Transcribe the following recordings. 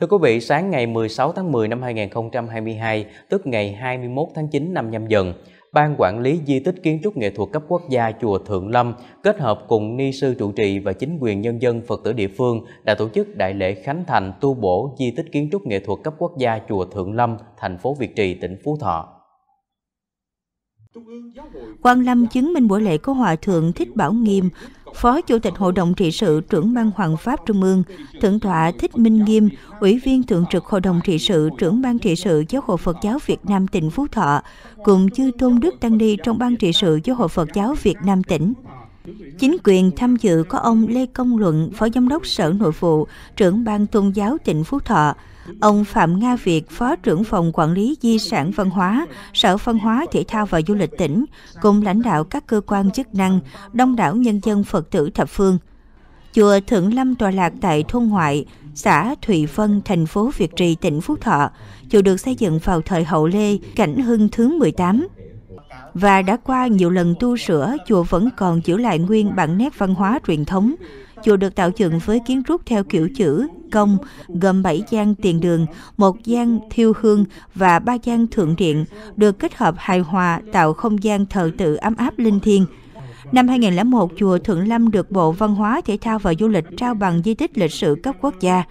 Thưa quý vị, sáng ngày 16 tháng 10 năm 2022, tức ngày 21 tháng 9 năm nhâm dần, Ban Quản lý Di tích Kiến trúc Nghệ thuật cấp quốc gia Chùa Thượng Lâm kết hợp cùng Ni sư trụ trì và chính quyền nhân dân Phật tử địa phương đã tổ chức đại lễ khánh thành tu bổ Di tích Kiến trúc Nghệ thuật cấp quốc gia Chùa Thượng Lâm, thành phố Việt Trì, tỉnh Phú Thọ. Quang Lâm chứng minh buổi lễ có Hòa Thượng Thích Bảo Nghiêm, Phó Chủ tịch Hội đồng trị sự trưởng ban Hoàng pháp Trung ương, Thượng tọa Thích Minh Nghiêm, Ủy viên Thường trực Hội đồng trị sự trưởng ban trị sự Giáo hội Phật giáo Việt Nam tỉnh Phú Thọ, cùng chư tôn đức tăng ni trong ban trị sự Giáo hội Phật giáo Việt Nam tỉnh. Chính quyền tham dự có ông Lê Công Luận, Phó Giám đốc Sở Nội vụ, trưởng ban Tôn giáo tỉnh Phú Thọ, Ông Phạm Nga Việt, Phó trưởng phòng quản lý di sản văn hóa, Sở Văn hóa, Thể thao và Du lịch tỉnh, cùng lãnh đạo các cơ quan chức năng, đông đảo nhân dân Phật tử thập phương. Chùa Thượng Lâm tọa lạc tại thôn ngoại, xã Thụy Vân, thành phố Việt Trì, tỉnh Phú Thọ. Chùa được xây dựng vào thời Hậu Lê, cảnh Hưng thứ 18 và đã qua nhiều lần tu sửa, chùa vẫn còn giữ lại nguyên bản nét văn hóa truyền thống. Chùa được tạo dựng với kiến trúc theo kiểu chữ công gồm 7 gian tiền đường, một gian thiêu hương và ba gian thượng điện được kết hợp hài hòa tạo không gian thờ tự ấm áp linh thiêng. Năm 2001, chùa Thượng Lâm được Bộ Văn hóa, Thể thao và Du lịch trao bằng di tích lịch sử cấp quốc gia.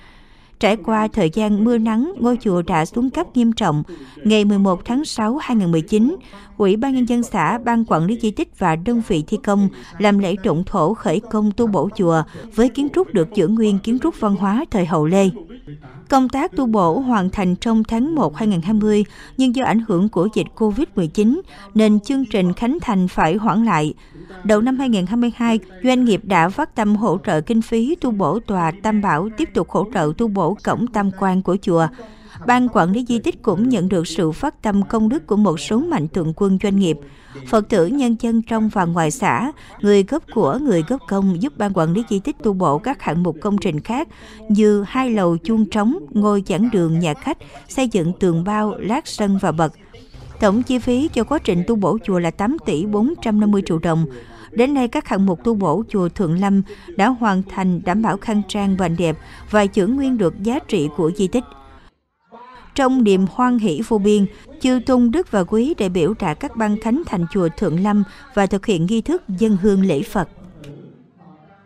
Trải qua thời gian mưa nắng, ngôi chùa đã xuống cấp nghiêm trọng. Ngày 11 tháng 6 2019, Ủy ban Nhân dân xã, Ban quản lý di tích và đơn vị thi công làm lễ trụng thổ khởi công tu bổ chùa với kiến trúc được giữ nguyên kiến trúc văn hóa thời hậu Lê. Công tác tu bổ hoàn thành trong tháng 1 2020, nhưng do ảnh hưởng của dịch COVID-19 nên chương trình khánh thành phải hoãn lại. Đầu năm 2022, doanh nghiệp đã phát tâm hỗ trợ kinh phí tu bổ tòa Tam Bảo tiếp tục hỗ trợ tu bổ cổng tam quan của chùa ban quản lý di tích cũng nhận được sự phát tâm công đức của một số mạnh thường quân doanh nghiệp, Phật tử nhân dân trong và ngoài xã, người góp của, người góp công giúp ban quản lý di tích tu bổ các hạng mục công trình khác như hai lầu chuông trống, ngôi giảng đường, nhà khách, xây dựng tường bao, lát sân và bậc. Tổng chi phí cho quá trình tu bổ chùa là 8 tỷ 450 triệu đồng. Đến nay, các hạng mục tu bổ chùa Thượng Lâm đã hoàn thành đảm bảo khang trang và đẹp và giữ nguyên được giá trị của di tích. Trong niềm hoan hỷ vô biên, Chư Tung Đức và Quý đại biểu tạ các ban thánh thành chùa Thượng Lâm và thực hiện nghi thức dân hương lễ Phật.